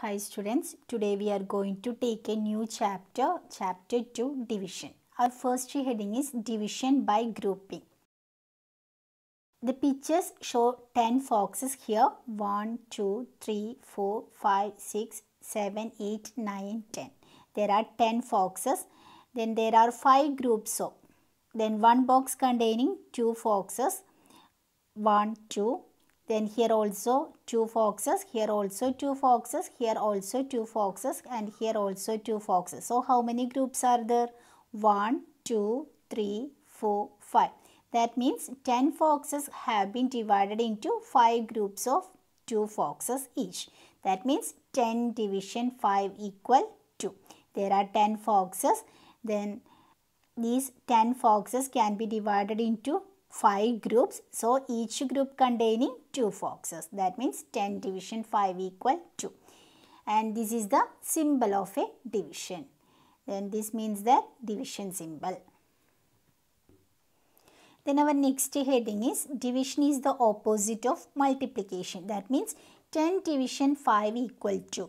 Hi students, today we are going to take a new chapter, chapter 2 division. Our first heading is division by grouping. The pictures show 10 foxes here 1, 2, 3, 4, 5, 6, 7, 8, 9, 10. There are 10 foxes. Then there are 5 groups So, Then one box containing 2 foxes 1, 2, then here also two foxes, here also two foxes, here also two foxes and here also two foxes. So how many groups are there? One, two, three, four, five. That means 10 foxes have been divided into 5 groups of 2 foxes each. That means 10 division 5 equal 2. There are 10 foxes. Then these 10 foxes can be divided into 5 groups. So, each group containing 2 foxes. That means 10 division 5 equal 2. And this is the symbol of a division. Then this means the division symbol. Then our next heading is division is the opposite of multiplication. That means 10 division 5 equal 2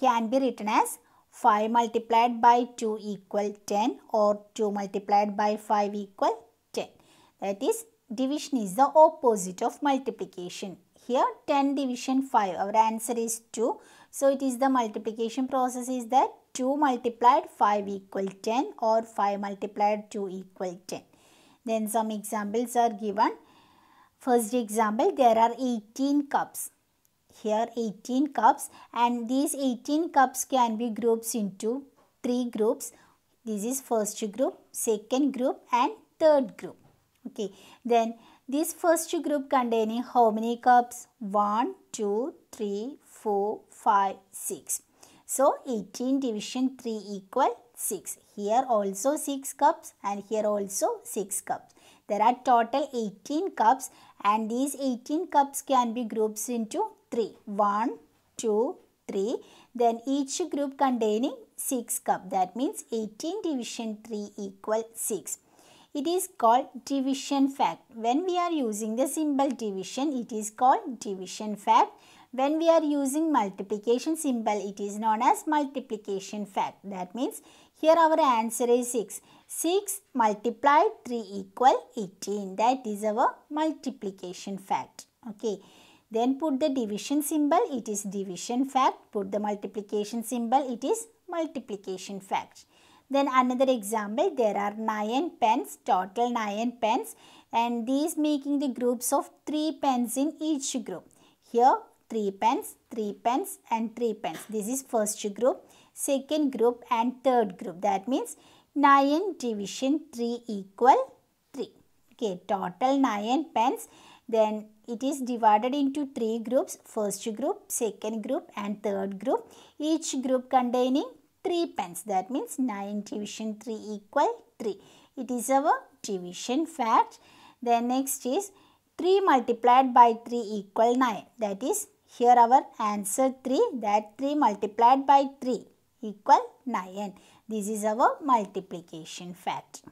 can be written as 5 multiplied by 2 equal 10 or 2 multiplied by 5 equal that is division is the opposite of multiplication. Here 10 division 5 our answer is 2. So it is the multiplication process is that 2 multiplied 5 equal 10 or 5 multiplied 2 equal 10. Then some examples are given. First example there are 18 cups. Here 18 cups and these 18 cups can be groups into 3 groups. This is first group, second group and third group. Okay, then this first group containing how many cups? 1, 2, 3, 4, 5, 6. So 18 division 3 equal 6. Here also 6 cups and here also 6 cups. There are total 18 cups and these 18 cups can be groups into 3. 1, 2, 3. Then each group containing 6 cup. That means 18 division 3 equal 6. It is called division fact. When we are using the symbol division, it is called division fact. When we are using multiplication symbol, it is known as multiplication fact. That means here our answer is 6. 6 multiplied 3 equal 18. That is our multiplication fact. Okay. Then put the division symbol, it is division fact. Put the multiplication symbol, it is multiplication fact. Then another example, there are 9 pens, total 9 pens and these making the groups of 3 pens in each group. Here 3 pens, 3 pens and 3 pens. This is first group, second group and third group. That means 9 division 3 equal 3. Okay, total 9 pens. Then it is divided into 3 groups, first group, second group and third group. Each group containing 3 pence. That means 9 division 3 equal 3. It is our division fact. Then next is 3 multiplied by 3 equal 9. That is here our answer 3 that 3 multiplied by 3 equal 9. This is our multiplication fact.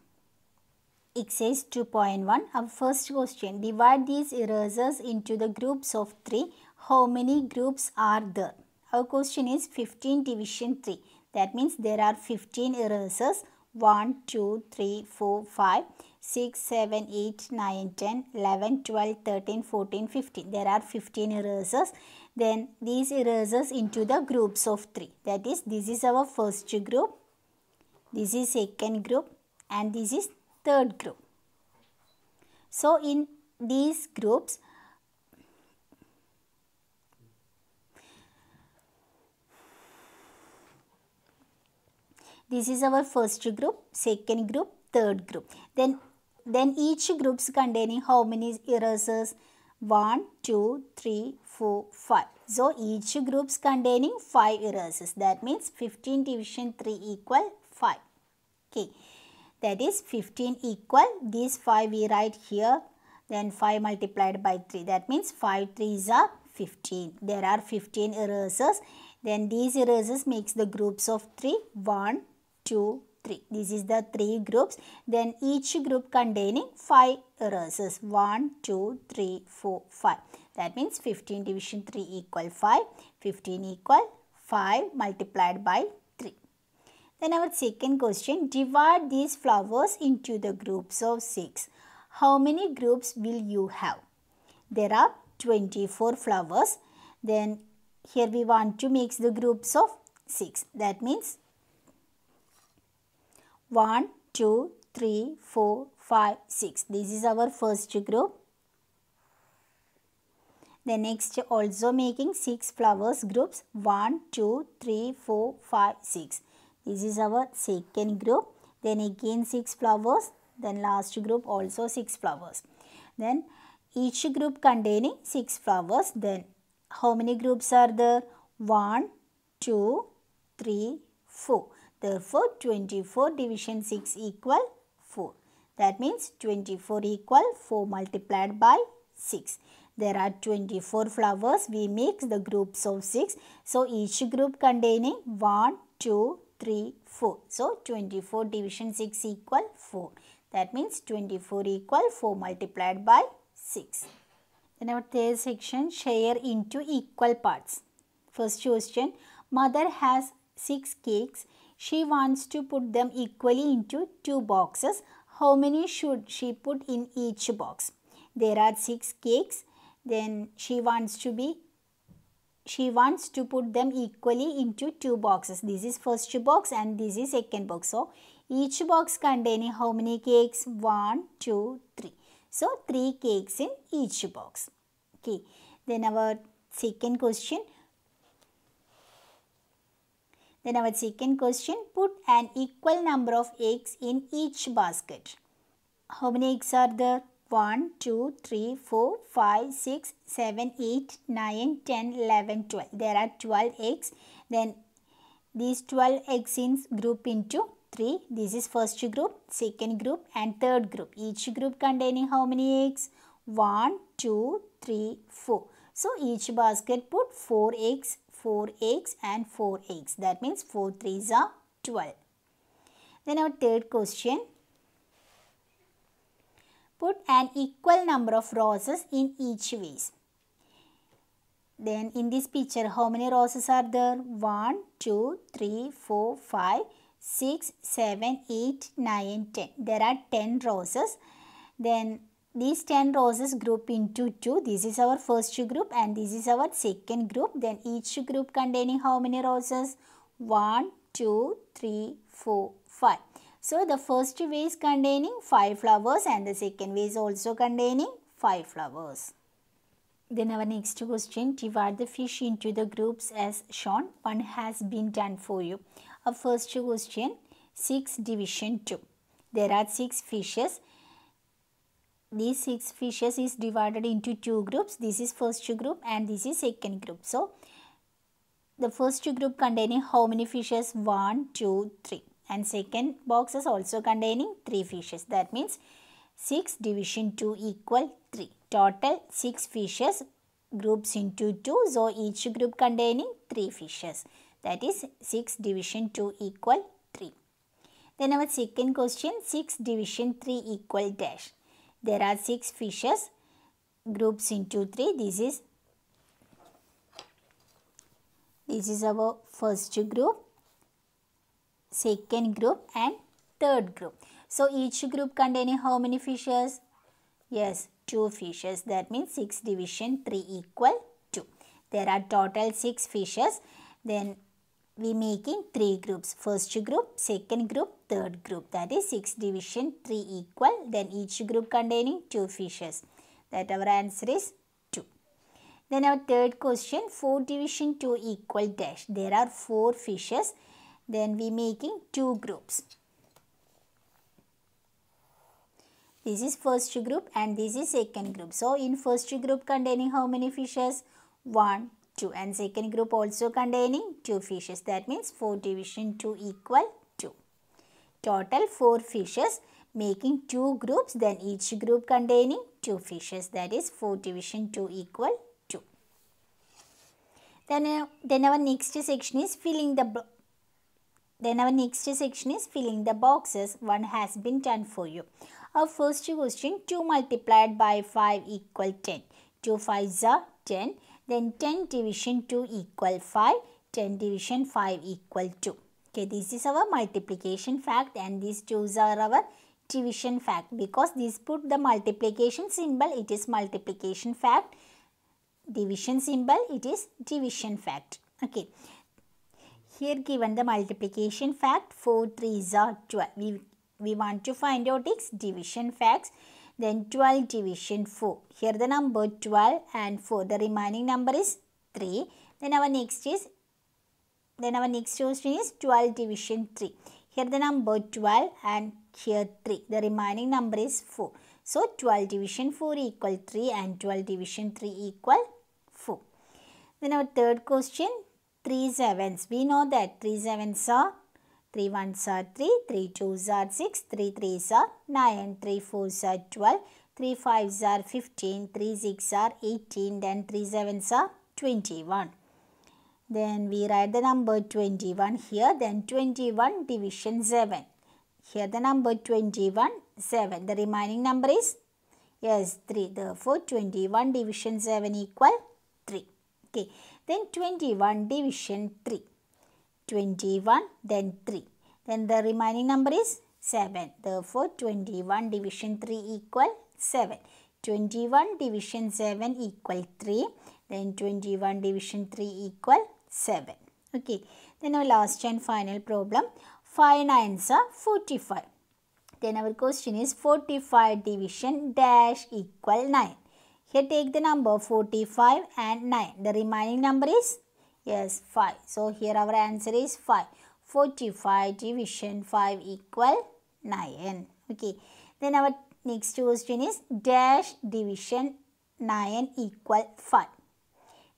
says 2.1. Our first question. Divide these erasers into the groups of 3. How many groups are there? Our question is 15 division 3. That means there are 15 erasers 1, 2, 3, 4, 5, 6, 7, 8, 9, 10, 11, 12, 13, 14, 15. There are 15 erasers. Then these erasers into the groups of 3. That is this is our first group, this is second group and this is third group. So in these groups This is our first group, second group, third group. Then, then each groups containing how many erasers? 1, 2, 3, 4, 5. So each groups containing 5 erasers. That means 15 division 3 equal 5. Okay. That is 15 equal these 5 we write here. Then 5 multiplied by 3. That means 5 3s are 15. There are 15 erasers. Then these erasers makes the groups of 3. 1, 2, 3. This is the 3 groups. Then each group containing 5 roses. 1, 2, 3, 4, 5. That means 15 division 3 equal 5. 15 equal 5 multiplied by 3. Then our second question, divide these flowers into the groups of 6. How many groups will you have? There are 24 flowers. Then here we want to mix the groups of 6. That means 1, 2, 3, 4, 5, 6. This is our first group. The next also making 6 flowers groups 1, 2, 3, 4, 5, 6. This is our second group. Then again 6 flowers. Then last group also 6 flowers. Then each group containing 6 flowers. Then how many groups are there? 1, 2, 3, 4. Therefore, 24 division 6 equal 4. That means 24 equal 4 multiplied by 6. There are 24 flowers. We mix the groups of 6. So, each group containing 1, 2, 3, 4. So, 24 division 6 equal 4. That means 24 equal 4 multiplied by 6. Then our third section share into equal parts. First question, mother has 6 cakes she wants to put them equally into two boxes. How many should she put in each box? There are six cakes. Then she wants to be she wants to put them equally into two boxes. This is first box and this is second box. So, each box containing how many cakes? One, two, three. So, 3 cakes in each box. Okay. Then our second question. Then our second question, put an equal number of eggs in each basket. How many eggs are there? 1, 2, 3, 4, 5, 6, 7, 8, 9, 10, 11, 12. There are 12 eggs. Then these 12 eggs in group into 3. This is first group, second group and third group. Each group containing how many eggs? 1, 2, 3, 4. So each basket put 4 eggs 4 eggs and 4 eggs. That means 4 3s are 12. Then our third question. Put an equal number of roses in each vase. Then in this picture, how many roses are there? 1, 2, 3, 4, 5, 6, 7, 8, 9, 10. There are 10 roses. Then these 10 roses group into 2. This is our first group and this is our second group. Then each group containing how many roses? 1, 2, 3, 4, 5. So the first vase containing 5 flowers and the second vase also containing 5 flowers. Then our next question, divide the fish into the groups as shown. One has been done for you. Our first question, 6 division 2. There are 6 fishes these six fishes is divided into two groups. This is first group and this is second group. So, the first group containing how many fishes? 1, 2, 3. And second box is also containing 3 fishes. That means 6 division 2 equal 3. Total 6 fishes groups into 2. So, each group containing 3 fishes. That is 6 division 2 equal 3. Then our second question 6 division 3 equal dash. There are 6 fishes groups into 3. This is this is our first group, second group and third group. So each group containing how many fishes? Yes, 2 fishes. That means 6 division 3 equal 2. There are total 6 fishes. Then we make in three groups first group second group third group that is 6 division 3 equal then each group containing two fishes that our answer is 2 then our third question 4 division 2 equal dash there are four fishes then we making two groups this is first group and this is second group so in first group containing how many fishes 1 2 and second group also containing 2 fishes that means 4 division 2 equal 2. Total 4 fishes making 2 groups then each group containing 2 fishes that is 4 division 2 equal 2. Then, uh, then our next section is filling the then our next section is filling the boxes. One has been done for you. Our first question 2 multiplied by 5 equal 10. 2 5 are 10. Then 10 division 2 equal 5, 10 division 5 equal 2. Okay, this is our multiplication fact and these two are our division fact because this put the multiplication symbol, it is multiplication fact. Division symbol, it is division fact. Okay. Here given the multiplication fact 4 3 is 12. We, we want to find out its division facts. Then 12 division 4. Here the number 12 and 4. The remaining number is 3. Then our next is then our next question is 12 division 3. Here the number 12 and here 3. The remaining number is 4. So 12 division 4 equal 3 and 12 division 3 equal 4. Then our third question 3 sevens. We know that 3 sevens are 3 ones are 3, 3 twos are 6, 3 threes are 9, 3 fours are 12, 3 fives are 15, 3 six are 18, then 3 sevens are 21. Then we write the number 21 here, then 21 division 7. Here the number 21, 7. The remaining number is, yes, 3. Therefore, 21 division 7 equal 3. Okay. Then 21 division 3. 21, then 3. Then the remaining number is 7. Therefore, 21 division 3 equal 7. 21 division 7 equal 3. Then 21 division 3 equal 7. Okay. Then our last and final problem. 5 nines are 45. Then our question is 45 division dash equal 9. Here take the number 45 and 9. The remaining number is Yes, 5. So, here our answer is 5. 45 division 5 equal 9. Okay. Then our next question is dash division 9 equal 5.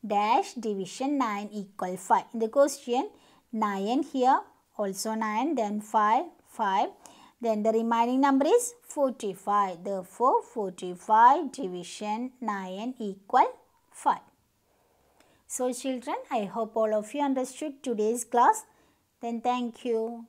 Dash division 9 equal 5. In the question 9 here also 9 then 5 5 then the remaining number is 45. Therefore 45 division 9 equal 5. So children, I hope all of you understood today's class. Then thank you.